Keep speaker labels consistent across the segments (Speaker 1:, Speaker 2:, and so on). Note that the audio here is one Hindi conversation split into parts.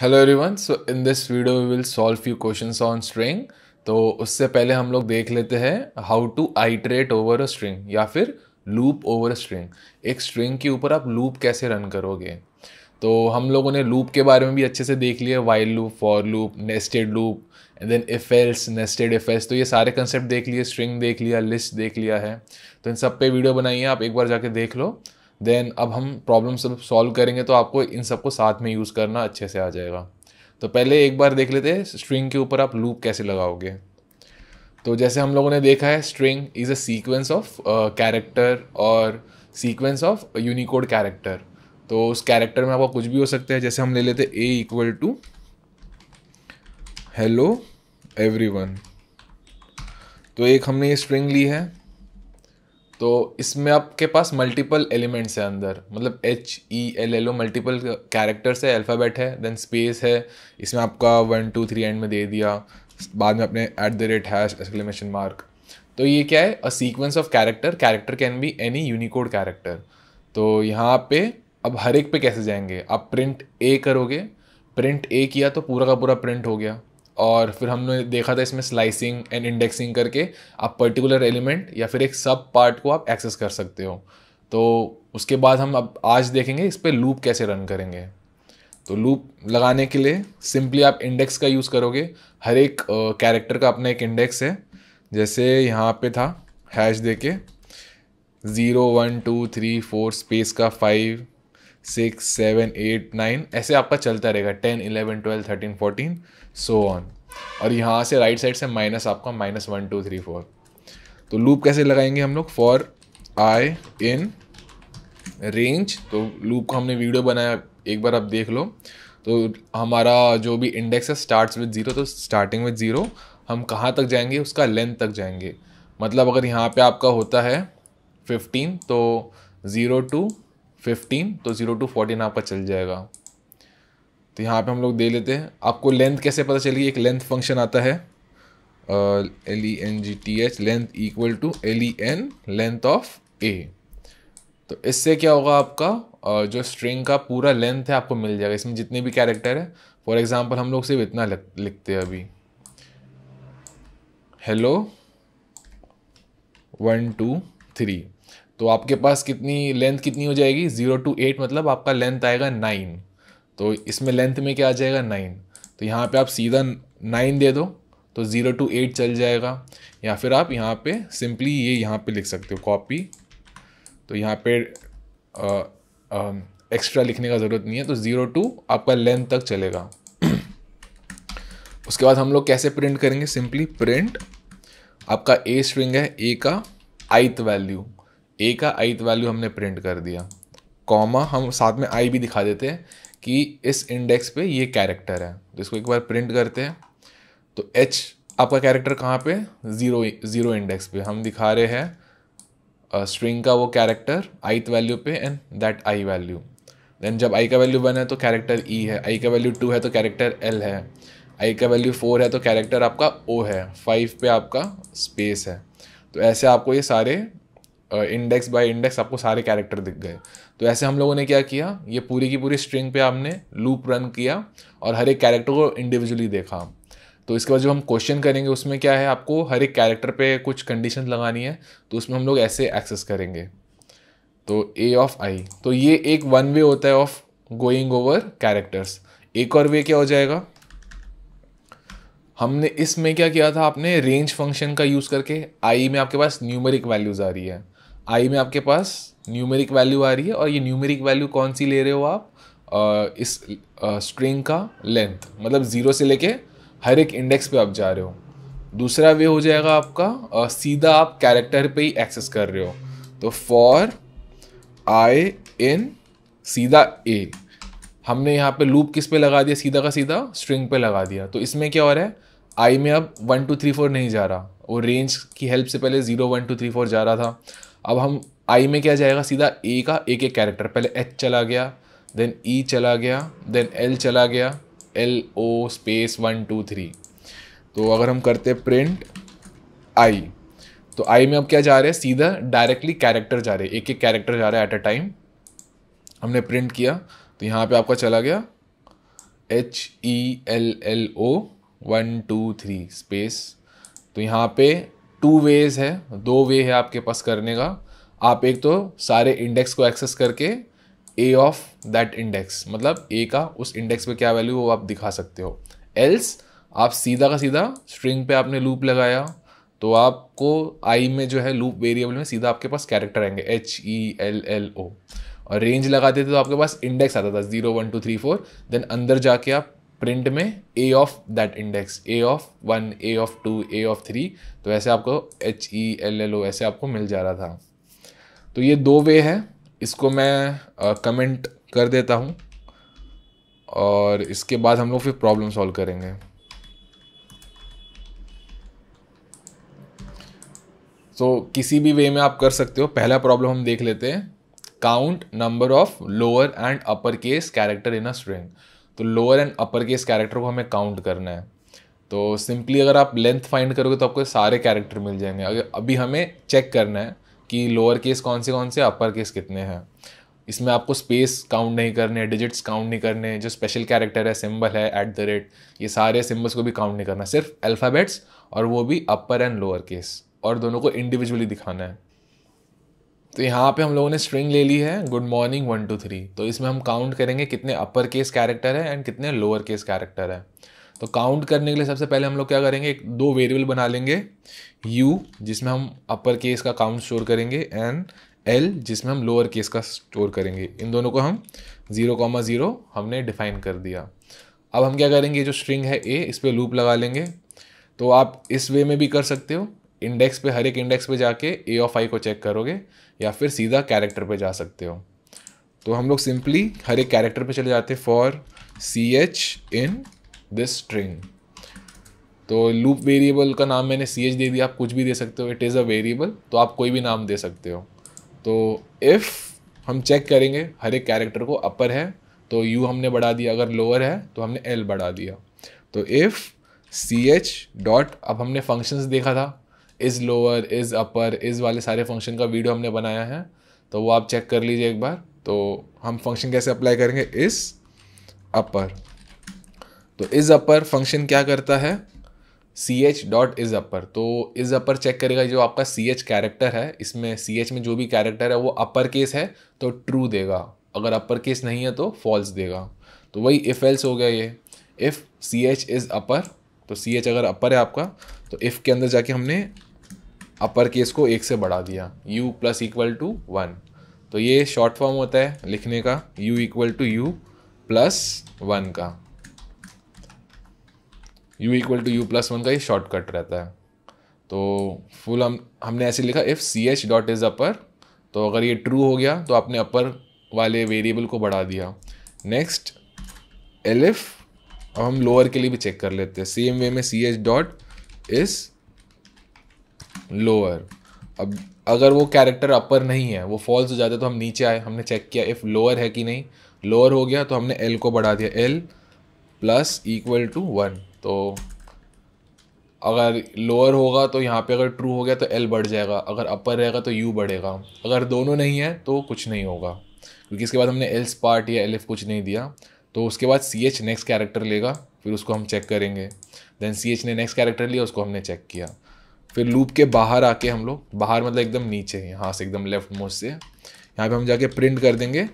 Speaker 1: hello everyone so in this video we will solve few questions on string तो उससे पहले हम लोग देख लेते हैं how to iterate over a string या फिर लूप ओवर अ स्ट्रिंग एक स्ट्रिंग के ऊपर आप लूप कैसे रन करोगे तो हम लोगों ने लूप के बारे में भी अच्छे से देख लिया while loop for loop nested loop and then if else nested if else तो ये सारे कंसेप्ट देख लिए स्ट्रिंग देख लिया लिस्ट देख लिया है तो इन सब पे वीडियो बनाइए आप एक बार जाके देख लो देन अब हम प्रॉब्लम सब सॉल्व करेंगे तो आपको इन सबको साथ में यूज़ करना अच्छे से आ जाएगा तो पहले एक बार देख लेते हैं स्ट्रिंग के ऊपर आप लूप कैसे लगाओगे तो जैसे हम लोगों ने देखा है string is a sequence of character और सीक्वेंस ऑफ यूनिकोड कैरेक्टर तो उस कैरेक्टर में आपका कुछ भी हो सकता है जैसे हम ले लेते a equal to hello every तो एक हमने ये स्ट्रिंग ली है तो इसमें आपके पास मल्टीपल एलिमेंट्स है अंदर मतलब H E L L O multiple characters है अल्फ़ाबेट है देन स्पेस है इसमें आपका वन टू थ्री एंड में दे दिया बाद में अपने at the rate hash exclamation mark तो ये क्या है a sequence of character character can be any Unicode character तो यहाँ पे अब हर एक पे कैसे जाएंगे आप प्रिंट ए करोगे प्रिंट ए किया तो पूरा का पूरा प्रिंट हो गया और फिर हमने देखा था इसमें स्लाइसिंग एंड इंडेक्सिंग करके आप पर्टिकुलर एलिमेंट या फिर एक सब पार्ट को आप एक्सेस कर सकते हो तो उसके बाद हम अब आज देखेंगे इस पर लूप कैसे रन करेंगे तो लूप लगाने के लिए सिंपली आप इंडेक्स का यूज़ करोगे हर एक कैरेक्टर का अपना एक इंडेक्स है जैसे यहाँ पे था हैश दे के zero one two three four space का five six seven eight nine ऐसे आपका चलता रहेगा ten eleven twelve thirteen fourteen so on और यहाँ से राइट साइड से माइनस आपका minus one two three four तो लूप कैसे लगाएंगे हम लोग फॉर आई इन रेंज तो लूप को हमने वीडियो बनाया एक बार आप देख लो तो हमारा जो भी इंडेक्स है स्टार्ट्स विद ज़ीरो तो स्टार्टिंग विद ज़ीरो हम कहाँ तक जाएंगे उसका लेंथ तक जाएंगे मतलब अगर यहाँ पे आपका होता है फिफ्टीन तो ज़ीरो टू फिफ्टीन तो ज़ीरो टू फोर्टीन आपका चल जाएगा तो यहाँ पे हम लोग दे लेते हैं आपको लेंथ कैसे पता चलेगी एक लेंथ फंक्शन आता है L E N G T H length equal to L E N length of a तो इससे क्या होगा आपका uh, जो स्ट्रिंग का पूरा लेंथ है आपको मिल जाएगा इसमें जितने भी कैरेक्टर है फॉर एग्जाम्पल हम लोग सिर्फ इतना लिखते हैं अभी हेलो वन टू थ्री तो आपके पास कितनी लेंथ कितनी हो जाएगी ज़ीरो टू एट मतलब आपका लेंथ आएगा नाइन तो इसमें लेंथ में क्या आ जाएगा नाइन तो यहाँ पे आप सीधा नाइन दे दो तो ज़ीरो टू एट चल जाएगा या फिर आप यहाँ पे सिंपली ये यहाँ पे लिख सकते हो कॉपी तो यहाँ पे आ, आ, एक्स्ट्रा लिखने का ज़रूरत नहीं है तो ज़ीरो टू आपका लेंथ तक चलेगा उसके बाद हम लोग कैसे प्रिंट करेंगे सिंपली प्रिंट आपका ए स्ट्रिंग है ए का आइथ वैल्यू ए का आईथ वैल्यू हमने प्रिंट कर दिया कॉमा हम साथ में आई भी दिखा देते हैं कि इस इंडेक्स पे ये कैरेक्टर है तो इसको एक बार प्रिंट करते हैं तो एच आपका कैरेक्टर कहाँ पे ज़ीरो ज़ीरो इंडेक्स पे हम दिखा रहे हैं स्ट्रिंग का वो कैरेक्टर आईथ वैल्यू पे and that I value then जब आई का वैल्यू वन है तो कैरेक्टर ई e है आई का वैल्यू टू है तो कैरेक्टर एल है आई का वैल्यू फोर है तो कैरेक्टर आपका ओ है फाइव पे आपका स्पेस है तो ऐसे आपको ये सारे इंडेक्स बाय इंडेक्स आपको सारे कैरेक्टर दिख गए तो ऐसे हम लोगों ने क्या किया ये पूरी की पूरी स्ट्रिंग पे हमने लूप रन किया और हर एक कैरेक्टर को इंडिविजुअली देखा तो इसके बाद जो हम क्वेश्चन करेंगे उसमें क्या है आपको हर एक कैरेक्टर पे कुछ कंडीशन लगानी है तो उसमें हम लोग ऐसे एक्सेस करेंगे तो ए ऑफ आई तो ये एक वन वे होता है ऑफ गोइंग ओवर कैरेक्टर्स एक और वे क्या हो जाएगा हमने इसमें क्या किया था आपने रेंज फंक्शन का यूज़ करके आई में आपके पास न्यूमरिक वैल्यूज़ आ रही है आई में आपके पास न्यूमेरिक वैल्यू आ रही है और ये न्यूमेरिक वैल्यू कौन सी ले रहे हो आप आ, इस स्ट्रिंग का लेंथ मतलब ज़ीरो से लेके हर एक इंडेक्स पे आप जा रहे हो दूसरा वे हो जाएगा आपका आ, सीधा आप कैरेक्टर पे ही एक्सेस कर रहे हो तो फॉर आई इन सीधा ए हमने यहाँ पे लूप किस पे लगा दिया सीधा का सीधा स्ट्रिंग पे लगा दिया तो इसमें क्या हो रहा है आई में अब वन टू थ्री फोर नहीं जा रहा वो रेंज की हेल्प से पहले zero one two three four जा रहा था अब हम आई में क्या जाएगा सीधा ए का एक एक कैरेक्टर पहले एच चला गया देन ई e चला गया देन एल चला गया L O space one two three तो अगर हम करते प्रिंट आई तो आई में अब क्या जा रहे हैं सीधा डायरेक्टली कैरेक्टर जा रहे हैं एक एक कैरेक्टर जा रहा है एट अ टाइम हमने प्रिंट किया तो यहाँ पे आपका चला गया H E L L O one two three space तो यहाँ पे टू वेज है दो वे है आपके पास करने का आप एक तो सारे इंडेक्स को एक्सेस करके ए ऑफ दैट इंडेक्स मतलब ए का उस इंडेक्स पे क्या वैल्यू वो आप दिखा सकते हो एल्स आप सीधा का सीधा स्ट्रिंग पे आपने लूप लगाया तो आपको आई में जो है लूप वेरिएबल में सीधा आपके पास कैरेक्टर आएंगे H E L L O और रेंज लगाते थे तो आपके पास इंडेक्स आता था zero one two three four then अंदर जाके आप प्रिंट में a of that index a of one a of two a of three तो ऐसे आपको H E L L O ऐसे आपको मिल जा रहा था तो ये दो वे है इसको मैं कमेंट कर देता हूँ और इसके बाद हम लोग फिर प्रॉब्लम सॉल्व करेंगे तो so, किसी भी वे में आप कर सकते हो पहला प्रॉब्लम हम देख लेते हैं count number of lower and upper case character in a string तो lower and upper case character को हमें काउंट करना है तो सिंपली अगर आप लेंथ फाइंड करोगे तो आपको सारे कैरेक्टर मिल जाएंगे अगर अभी हमें चेक करना है कि लोअर केस कौन से कौन से अपर केस कितने हैं इसमें आपको स्पेस काउंट नहीं करने डिजिट्स काउंट नहीं करने जो स्पेशल कैरेक्टर है सिंबल है एट द रेट ये सारे सिंबल्स को भी काउंट नहीं करना सिर्फ अल्फ़ाबेट्स और वो भी अपर एंड लोअर केस और दोनों को इंडिविजुअली दिखाना है तो यहाँ पे हम लोगों ने स्ट्रिंग ले ली है good morning one two three तो इसमें हम काउंट करेंगे कितने अपर केस कैरेक्टर है एंड कितने लोअर केस कैरेक्टर है तो काउंट करने के लिए सबसे पहले हम लोग क्या करेंगे एक दो वेरिएबल बना लेंगे यू जिसमें हम अपर केस का काउंट स्टोर करेंगे एंड एल जिसमें हम लोअर केस का स्टोर करेंगे इन दोनों को हम ज़ीरो कॉमा ज़ीरो हमने डिफाइन कर दिया अब हम क्या करेंगे जो स्ट्रिंग है ए इस पर लूप लगा लेंगे तो आप इस वे में भी कर सकते हो इंडेक्स पे हर एक इंडेक्स पे जाके ए ऑफ आई को चेक करोगे या फिर सीधा कैरेक्टर पे जा सकते हो तो हम लोग सिंपली हर एक कैरेक्टर पे चले जाते for C H in this string तो लूप वेरिएबल का नाम मैंने सी एच दे दिया आप कुछ भी दे सकते हो इट इज़ अ वेरिएबल तो आप कोई भी नाम दे सकते हो तो इफ़ हम चेक करेंगे हर एक कैरेक्टर को अपर है तो यू हमने बढ़ा दिया अगर लोअर है तो हमने एल बढ़ा दिया तो इफ़ सी एच डॉट अब हमने फंक्शंस देखा था is lower is upper is वाले सारे फंक्शन का वीडियो हमने बनाया है तो वो आप चेक कर लीजिए एक बार तो हम फंक्शन कैसे अप्लाई करेंगे इज़ अपर तो इज़ अपर फंक्शन क्या करता है C H dot is upper तो इज़ अपर चेक करेगा जो आपका सी एच कैरेक्टर है इसमें सी एच में जो भी कैरेक्टर है वो अपर केस है तो ट्रू देगा अगर अपर केस नहीं है तो फॉल्स देगा तो वही इफ़ एल्स हो गया ये if C H is upper तो सी एच अगर अपर है आपका तो इफ़ के अंदर जाके हमने अपर केस को एक से बढ़ा दिया u plus equal to one तो ये शॉर्ट फॉर्म होता है लिखने का u equal to u plus one का u equal to u plus one का ये शॉर्टकट रहता है तो फुल हम हमने ऐसे लिखा if C H dot is upper तो अगर ये ट्रू हो गया तो आपने अपर वाले वेरिएबल को बढ़ा दिया नेक्स्ट एल अब हम लोअर के लिए भी चेक कर लेते हैं सेम वे में c H dot is lower अब अगर वो कैरेक्टर अपर नहीं है वो फॉल्स हो जाते तो हम नीचे आए हमने चेक किया इफ़ लोअर है कि नहीं लोअर हो गया तो हमने एल को बढ़ा दिया l plus equal to one तो अगर लोअर होगा तो यहाँ पे अगर ट्रू हो गया तो एल बढ़ जाएगा अगर अपर रहेगा तो यू बढ़ेगा अगर दोनों नहीं है तो कुछ नहीं होगा क्योंकि इसके बाद हमने एल्स पार्ट या एल एफ कुछ नहीं दिया तो उसके बाद सी एच नेक्स्ट कैरेक्टर लेगा फिर उसको हम चेक करेंगे देन सी एच ने नेक्स्ट कैरेक्टर लिया उसको हमने चेक किया फिर लूप के बाहर आके हम लोग बाहर मतलब एकदम नीचे यहाँ से एकदम लेफ्ट मोस्ट से यहाँ पे हम जाके प्रिंट कर देंगे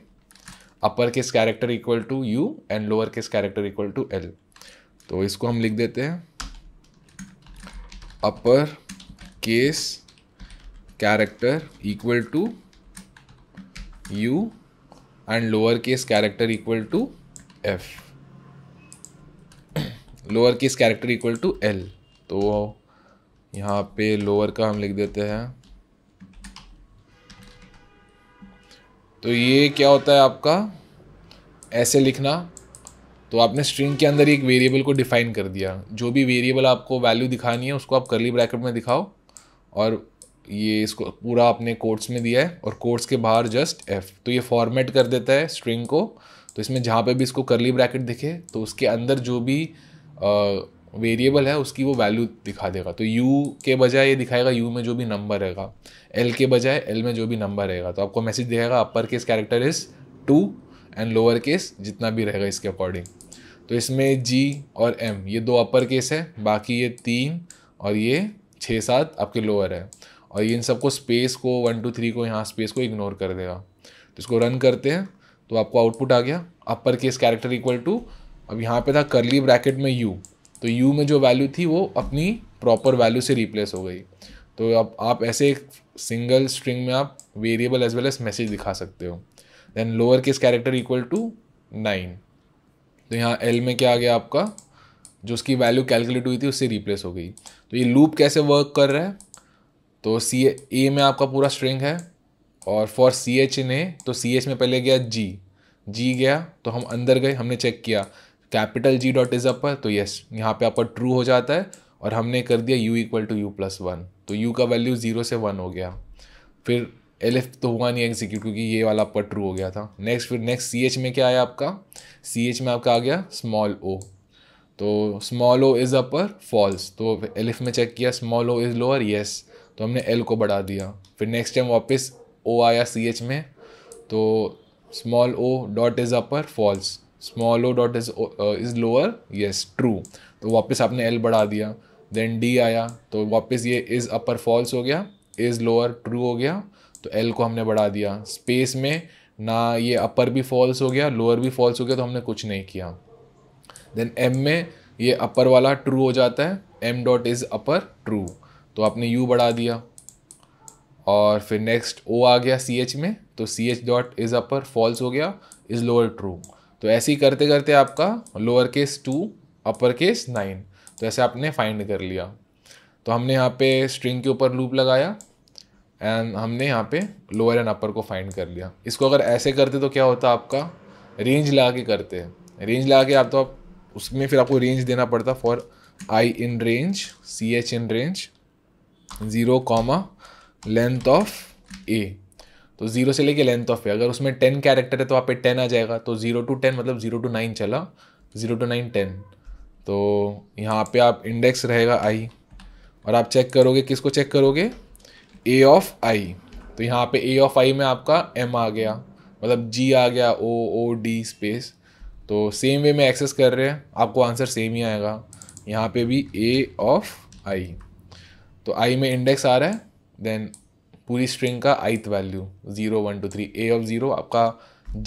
Speaker 1: upper case character equal to u and lower case character equal to l तो इसको हम लिख देते हैं upper case character equal to u and lower case character equal to f lower case character equal to l तो यहाँ पे लोअर का हम लिख देते हैं तो ये क्या होता है आपका ऐसे लिखना तो आपने स्ट्रिंग के अंदर एक वेरिएबल को डिफाइन कर दिया जो भी वेरिएबल आपको वैल्यू दिखानी है उसको आप करली ब्रैकेट में दिखाओ और ये इसको पूरा आपने कोर्ट्स में दिया है और कोर्ट्स के बाहर जस्ट एफ तो ये फॉर्मेट कर देता है स्ट्रिंग को तो इसमें जहाँ पे भी इसको करली ब्रैकेट दिखे तो उसके अंदर जो भी आ, वेरिएबल है उसकी वो वैल्यू दिखा देगा तो यू के बजाय ये दिखाएगा यू में जो भी नंबर रहेगा एल के बजाय एल में जो भी नंबर रहेगा तो आपको मैसेज दिखाएगा upper case character is two and lower case जितना भी रहेगा इसके अकॉर्डिंग तो इसमें जी और एम ये दो अपर केस है बाकी ये तीन और ये छः सात आपके लोअर है और ये इन सबको स्पेस को वन टू थ्री को यहाँ स्पेस को इग्नोर कर देगा तो इसको रन करते हैं तो आपको आउटपुट आ गया upper case character equal to अब यहाँ पे था करली ब्रैकेट में यू तो यू में जो वैल्यू थी वो अपनी प्रॉपर वैल्यू से रिप्लेस हो गई तो अब आप ऐसे एक सिंगल स्ट्रिंग में आप variable as well as message दिखा सकते हो then lower case character equal to nine तो यहाँ एल में क्या आ गया आपका जो उसकी वैल्यू कैलकुलेट हुई थी उससे रिप्लेस हो गई तो ये लूप कैसे वर्क कर रहा है तो सी ए में आपका पूरा स्ट्रिंग है और फॉर सी एच इन ए तो सी एच में पहले गया जी जी गया तो हम अंदर गए हमने चेक किया capital g dot is upper तो यस यहाँ पे अपर ट्रू हो जाता है और हमने कर दिया u equal to u plus one तो यू का वैल्यू ज़ीरो से वन हो गया फिर एल एफ तो हुआ नहीं एग्जीक्यूट क्योंकि ये वाला अपर ट्रू हो गया था नेक्स्ट फिर नेक्स्ट सी एच में क्या आया आपका सी एच में आपका आ गया स्मॉल ओ तो small o is upper false तो एल एफ में चेक किया small o is lower yes तो हमने एल को बढ़ा दिया फिर नेक्स्ट टाइम वापस ओ आया सी एच में तो small o dot is upper false small o dot is is lower yes true तो वापस आपने एल बढ़ा दिया देन डी आया तो वापस ये इज़ अपर फॉल्स हो गया इज़ लोअर ट्रू हो गया तो एल को हमने बढ़ा दिया स्पेस में ना ये अपर भी फॉल्स हो गया लोअर भी फॉल्स हो गया तो हमने कुछ नहीं किया देन एम में ये अपर वाला ट्रू हो जाता है m dot is upper true तो आपने यू बढ़ा दिया और फिर नेक्स्ट ओ आ गया सी एच में तो C H dot is upper false हो गया इज़ लोअर ट्रू तो ऐसे ही करते करते आपका lower case to upper case nine तो ऐसे आपने फाइंड कर लिया तो हमने यहाँ पे स्ट्रिंग के ऊपर लूप लगाया एंड हमने यहाँ पे लोअर एंड अपर को फाइंड कर लिया इसको अगर ऐसे करते तो क्या होता आपका रेंज लगा के करते रेंज ला के आप तो आप उसमें फिर आपको रेंज देना पड़ता for I in range c H in range zero comma length of a तो जीरो से लेके लेंथ ऑफ पे अगर उसमें टेन कैरेक्टर है तो आप पे टेन आ जाएगा तो जीरो टू टेन मतलब जीरो टू नाइन चला जीरो टू नाइन टेन तो यहाँ पे आप इंडेक्स रहेगा आई और आप चेक करोगे किसको चेक करोगे ए ऑफ आई तो यहाँ पे ए ऑफ आई में आपका एम आ गया मतलब जी आ गया ओ ओ डी स्पेस तो सेम वे में एक्सेस कर रहे हैं आपको आंसर सेम ही आएगा यहाँ पे भी ए ऑफ आई तो आई में इंडेक्स आ रहा है देन पूरी स्ट्रिंग का ith value zero one two three a of zero आपका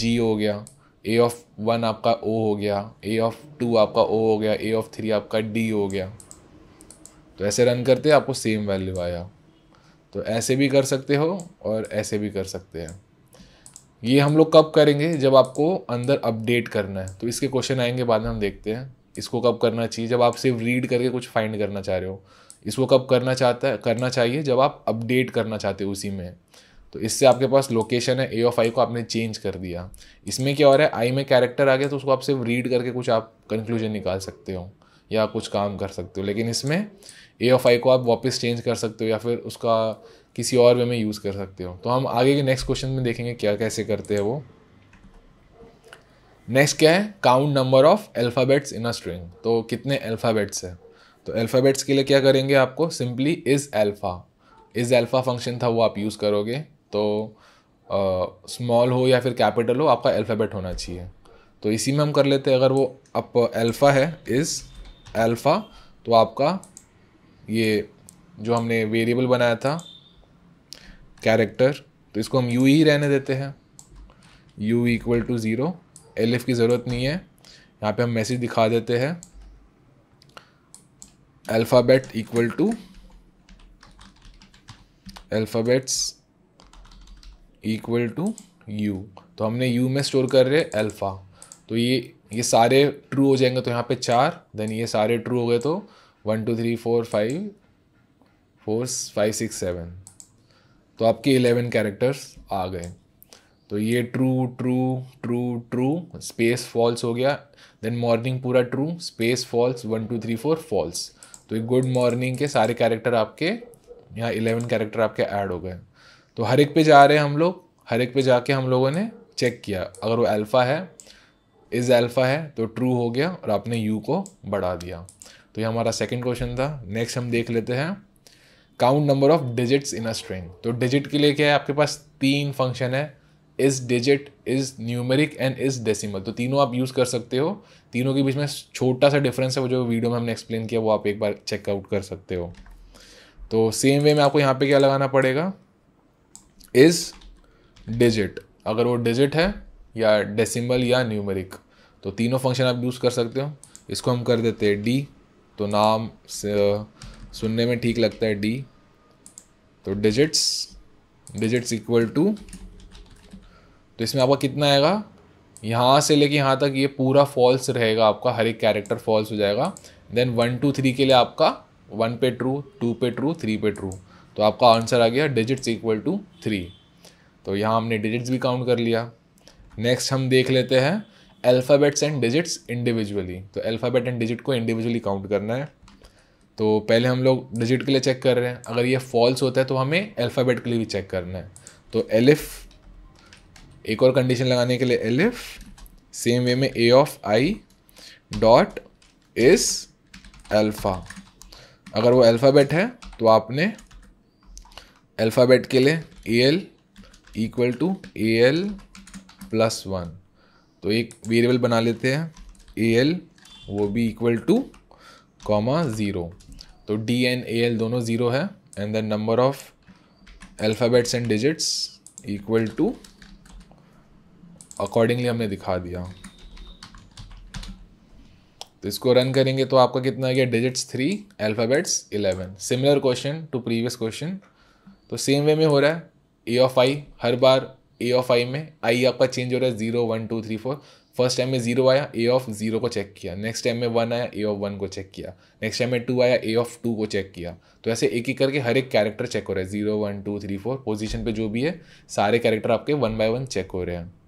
Speaker 1: जी हो गया ए ऑफ वन आपका ओ हो गया ए ऑफ टू आपका ओ हो गया ए ऑफ थ्री आपका डी हो गया तो ऐसे रन करते आपको सेम वैल्यू आया तो ऐसे भी कर सकते हो और ऐसे भी कर सकते हैं ये हम लोग कब करेंगे जब आपको अंदर अपडेट करना है तो इसके क्वेश्चन आएंगे बाद में हम देखते हैं इसको कब करना चाहिए जब आप सिर्फ रीड करके कुछ फाइंड करना चाह रहे हो इसको कब करना चाहता है करना चाहिए जब आप अपडेट करना चाहते हो उसी में तो इससे आपके पास लोकेशन है ए ऑफ आई को आपने चेंज कर दिया इसमें क्या हो रहा है आई में कैरेक्टर आ गया तो उसको आप सिर्फ रीड करके कुछ आप कंक्लूजन निकाल सकते हो या कुछ काम कर सकते हो लेकिन इसमें ए ऑफ आई को आप वापस चेंज कर सकते हो या फिर उसका किसी और वे में यूज़ कर सकते हो तो हम आगे के नेक्स्ट क्वेश्चन में देखेंगे क्या कैसे करते हैं वो नेक्स्ट क्या है count number of alphabets in a string तो कितने अल्फ़ाबेट्स हैं तो अल्फ़ाबेट्स के लिए क्या करेंगे आपको simply is alpha is alpha function था वो आप यूज़ करोगे तो स्मॉल uh, हो या फिर कैपिटल हो आपका अल्फ़ाबेट होना चाहिए तो इसी में हम कर लेते हैं अगर वो अप अल्फ़ा है इज़ अल्फ़ा तो आपका ये जो हमने वेरिएबल बनाया था कैरेक्टर तो इसको हम यू ही e रहने देते हैं u equal to zero l की ज़रूरत नहीं है यहाँ पे हम मैसेज दिखा देते हैं alphabet equal to alphabets equal to u तो हमने u में स्टोर कर रहे अल्फ़ा तो ये ये सारे ट्रू हो जाएंगे तो यहाँ पे चार देन ये सारे ट्रू हो गए तो one two three four five four five six seven तो आपके इलेवन कैरेक्टर्स आ गए तो ये true true true true space false हो गया देन मॉर्निंग पूरा true space false one two three four false तो गुड मॉर्निंग के सारे कैरेक्टर आपके यहाँ इलेवन कैरेक्टर आपके ऐड हो गए तो हर एक पे जा रहे हैं हम लोग हर एक पे जाके हम लोगों ने चेक किया अगर वो अल्फ़ा है इज़ अल्फ़ा है तो ट्रू हो गया और आपने यू को बढ़ा दिया तो ये हमारा सेकंड क्वेश्चन था नेक्स्ट हम देख लेते हैं count number of digits in a string तो डिजिट के लिए क्या है आपके पास तीन फंक्शन है is digit is numeric and is decimal तो तीनों आप यूज़ कर सकते हो तीनों के बीच में छोटा सा डिफरेंस है वो जो वीडियो में हमने एक्सप्लेन किया वो आप एक बार चेकआउट कर सकते हो तो सेम वे में आपको यहाँ पे क्या लगाना पड़ेगा इज डिजिट अगर वो डिजिट है या डेसिमल या न्यूमेरिक तो तीनों फंक्शन आप यूज़ कर सकते हो इसको हम कर देते हैं डी तो नाम सुनने में ठीक लगता है डी तो डिजिट्स डिजिट्स इक्वल टू तो इसमें आपका कितना आएगा यहाँ से लेके यहाँ तक ये पूरा फॉल्स रहेगा आपका हर एक कैरेक्टर फॉल्स हो जाएगा देन वन टू थ्री के लिए आपका वन पे ट्रू टू पे ट्रू थ्री पे ट्रू तो आपका आंसर आ गया डिजिट्स इक्वल टू थ्री तो यहाँ हमने डिजिट्स भी काउंट कर लिया नेक्स्ट हम देख लेते हैं अल्फ़ाबेट्स एंड डिजिट्स इंडिविजुअली तो अल्फ़ाबेट एंड डिजिट को इंडिविजुअली काउंट करना है तो पहले हम लोग डिजिट के लिए चेक कर रहे हैं अगर ये फॉल्स होता है तो हमें अल्फ़ाबेट के लिए भी चेक करना है तो एलिफ़ एक और कंडीशन लगाने के लिए एल एफ सेम वे में a of i dot is alpha अगर वो अल्फ़ाबेट है तो आपने अल्फ़ाबेट के लिए a l equal to a l plus one तो एक वेरिएबल बना लेते हैं ए एल वो भी इक्वल टू कॉमा ज़ीरो तो डी एंड ए एल दोनों ज़ीरो है and then number of alphabets and digits equal to accordingly हमने दिखा दिया तो इसको रन करेंगे तो आपका कितना आ गया digits three alphabets eleven similar question to previous question तो सेम वे में हो रहा है ए of I her bar A of आई में आई आपका चेंज हो रहा है zero one two three four first time में जीरो आया ए ऑफ जीरो को चेक किया नेक्स्ट टाइम में वन आया ए ऑफ वन को चेक किया नेक्स्ट टाइम में टू आया ए ऑफ टू को चेक किया तो ऐसे एक एक करके हर एक कैरेक्टर चेक हो रहा है zero one two three four position पे जो भी है सारे कैरेक्टर आपके वन बाय वन चेक हो रहे हैं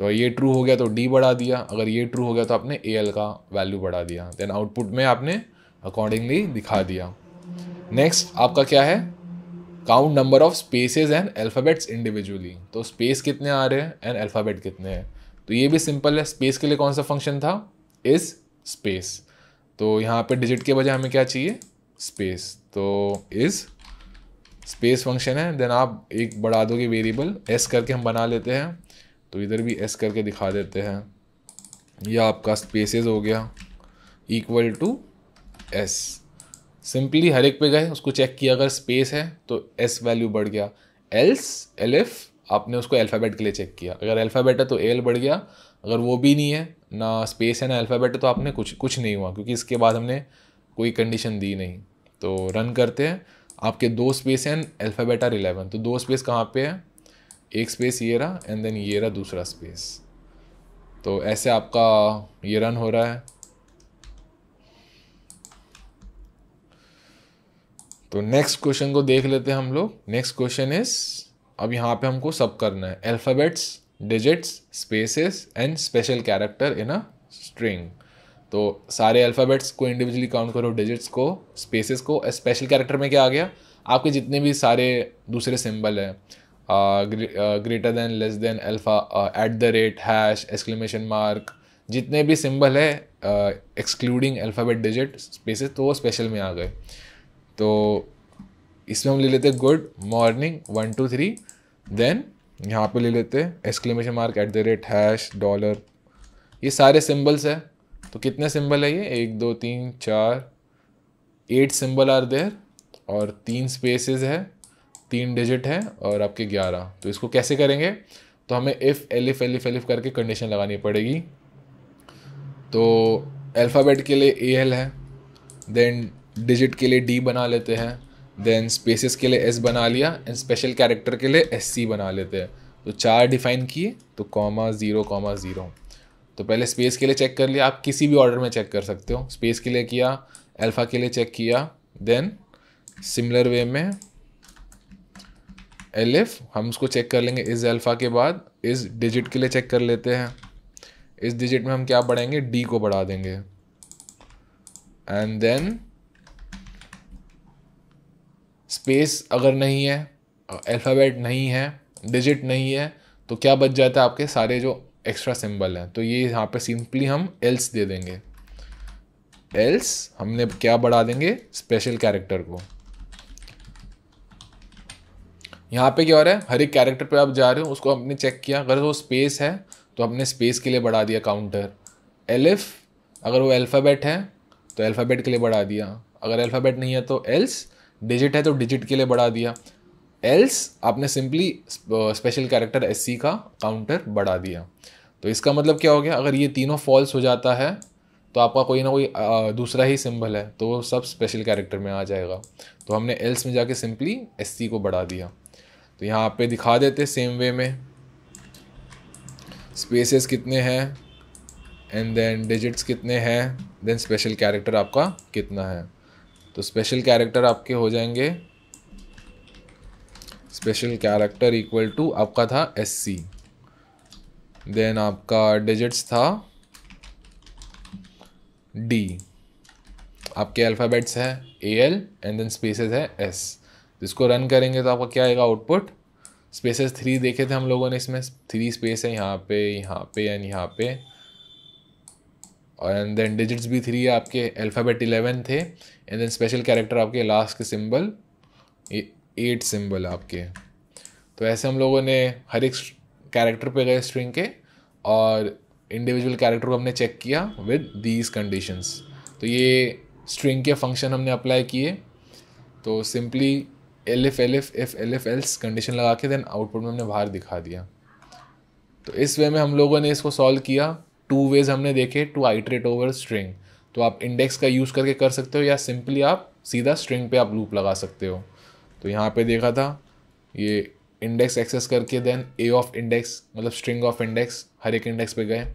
Speaker 1: तो ये ट्रू हो गया तो डी बढ़ा दिया अगर ये ट्रू हो गया तो आपने ए एल का वैल्यू बढ़ा दिया देन आउटपुट में आपने अकॉर्डिंगली दिखा दिया नेक्स्ट आपका क्या है count number of spaces and alphabets individually तो स्पेस कितने आ रहे हैं एंड अल्फ़ाबेट कितने हैं तो ये भी सिंपल है स्पेस के लिए कौन सा फंक्शन था इज़ स्पेस तो यहाँ पे डिजिट के बजाय हमें क्या चाहिए स्पेस तो इज़ स्पेस फंक्शन है देन आप एक बढ़ा दोगे वेरिएबल एस करके हम बना लेते हैं तो इधर भी एस करके दिखा देते हैं या आपका स्पेसेस हो गया इक्वल टू एस सिंपली हर एक पे गए उसको चेक किया अगर स्पेस है तो एस वैल्यू बढ़ गया एल्स एल एफ आपने उसको अल्फ़ाबेट के लिए चेक किया अगर अल्फ़ाबेट है तो एल बढ़ गया अगर वो भी नहीं है ना स्पेस है ना अल्फ़ाबेट है तो आपने कुछ कुछ नहीं हुआ क्योंकि इसके बाद हमने कोई कंडीशन दी नहीं तो रन करते हैं आपके दो स्पेस हैं अल्फ़ाबेट आर इलेवन तो दो स्पेस कहाँ पे है एक स्पेस ये रहा एंड देन ये रहा दूसरा स्पेस तो ऐसे आपका ये रन हो रहा है तो नेक्स्ट क्वेश्चन को देख लेते हैं हम लोग नेक्स्ट क्वेश्चन इज अब यहाँ पे हमको सब करना है alphabets digits spaces and special character in a string तो सारे अल्फ़ाबेट्स को इंडिविजुअली काउंट करो डिजिट्स को स्पेसेस को स्पेशल कैरेक्टर में क्या आ गया आपके जितने भी सारे दूसरे सिंबल हैं greater than less than alpha at the rate hash exclamation mark जितने भी सिंबल है एक्सक्लूडिंग अल्फ़ाबेट डिजिट स्पेसेस तो वो स्पेशल में आ गए तो इसमें हम ले लेते good morning one two three then यहाँ पे ले लेते exclamation mark at the rate hash dollar ये सारे सिंबल्स है तो कितने सिंबल है ये एक दो तीन चार एट सिंबल आर देयर और तीन स्पेसेस है तीन डिजिट हैं और आपके ग्यारह तो इसको कैसे करेंगे तो हमें इफ़ एलिफ एलिफ एलिफ करके कंडीशन लगानी पड़ेगी तो अल्फ़ाबेट के लिए ए एल है देन डिजिट के लिए डी बना लेते हैं देन स्पेसिस के लिए एस बना लिया एंड स्पेशल कैरेक्टर के लिए एस सी बना लेते हैं तो चार डिफाइन किए तो कॉमा ज़ीरो कॉमा ज़ीरो तो पहले स्पेस के लिए चेक कर लिया आप किसी भी ऑर्डर में चेक कर सकते हो स्पेस के लिए किया अल्फ़ा के लिए चेक किया देन सिमिलर वे में एल एफ हम उसको चेक कर लेंगे इस अल्फ़ा के बाद इस डिजिट के लिए चेक कर लेते हैं इस डिजिट में हम क्या बढ़ाएंगे डी को बढ़ा देंगे एंड देन स्पेस अगर नहीं है अल्फ़ाबेट नहीं है डिजिट नहीं है तो क्या बच जाता है आपके सारे जो एक्स्ट्रा सिंबल हैं तो ये यहाँ पे सिंपली हम एल्स दे देंगे एल्स हमने क्या बढ़ा देंगे स्पेशल कैरेक्टर को यहाँ पे क्या हो रहा है हर एक कैरेक्टर पे आप जा रहे हो उसको हमने चेक किया अगर वो स्पेस है तो हमने स्पेस के लिए बढ़ा दिया काउंटर एलिफ अगर वो अल्फ़ाबेट है तो अल्फ़ाबेट के लिए बढ़ा दिया अगर अल्फ़ाबेट नहीं है तो एल्स डिजिट है तो डिजिट के लिए बढ़ा दिया एल्स आपने सिंपली स्पेशल कैरेक्टर एस का काउंटर बढ़ा दिया तो इसका मतलब क्या हो गया अगर ये तीनों फॉल्स हो जाता है तो आपका कोई ना कोई दूसरा ही सिंबल है तो वो सब स्पेशल कैरेक्टर में आ जाएगा तो हमने एल्स में जाके सिंपली एस को बढ़ा दिया तो यहाँ पे दिखा देते सेम वे में स्पेसेस कितने हैं एंड देन डिजिट्स कितने हैं देन स्पेशल कैरेक्टर आपका कितना है तो स्पेशल कैरेक्टर आपके हो जाएंगे स्पेशल कैरेक्टर इक्वल टू आपका था एस सी देन आपका डिजिट्स था डी आपके अल्फ़ाबेट्स है a l and then spaces है एस जिसको रन करेंगे तो आपका क्या आएगा आउटपुट स्पेसेस थ्री देखे थे हम लोगों ने इसमें थ्री स्पेस है यहाँ पे यहाँ पे एंड यहाँ पे और एंड देन डिजिट्स भी थ्री आपके अल्फ़ाबेट इलेवन थे एंड देन स्पेशल कैरेक्टर आपके लास्ट के सिंबल एट सिंबल आपके तो ऐसे हम लोगों ने हर एक कैरेक्टर पे गए स्ट्रिंग के और इंडिविजुअल कैरेक्टर को हमने चेक किया विद दीज कंडीशंस तो ये स्ट्रिंग के फंक्शन हमने अप्लाई किए तो simply l f l f f l f else condition लगा के देन आउटपुट में हमने बाहर दिखा दिया तो इस वे में हम लोगों ने इसको सॉल्व किया टू वेज हमने देखे टू आइट्रेट ओवर स्ट्रिंग तो आप इंडेक्स का यूज़ करके कर सकते हो या सिंपली आप सीधा स्ट्रिंग पे आप लूप लगा सकते हो तो यहाँ पे देखा था ये इंडेक्स एक्सेस करके देन ए ऑफ इंडेक्स मतलब स्ट्रिंग ऑफ इंडेक्स हर एक इंडेक्स पे गए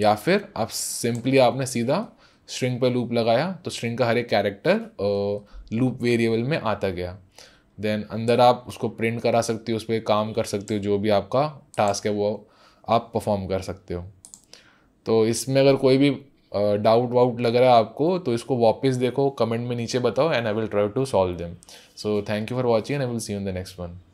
Speaker 1: या फिर आप सिंपली आपने सीधा स्ट्रिंग पे लूप लगाया तो स्ट्रिंग का हर एक कैरेक्टर लूप वेरिएबल में आता गया देन अंदर आप उसको प्रिंट करा सकते हो उस पर काम कर सकते हो जो भी आपका टास्क है वो आप परफॉर्म कर सकते हो तो इसमें अगर कोई भी डाउट वाउट लग रहा है आपको तो इसको वापस देखो कमेंट में नीचे बताओ and I will try to solve them so thank you for watching I will see you in the next one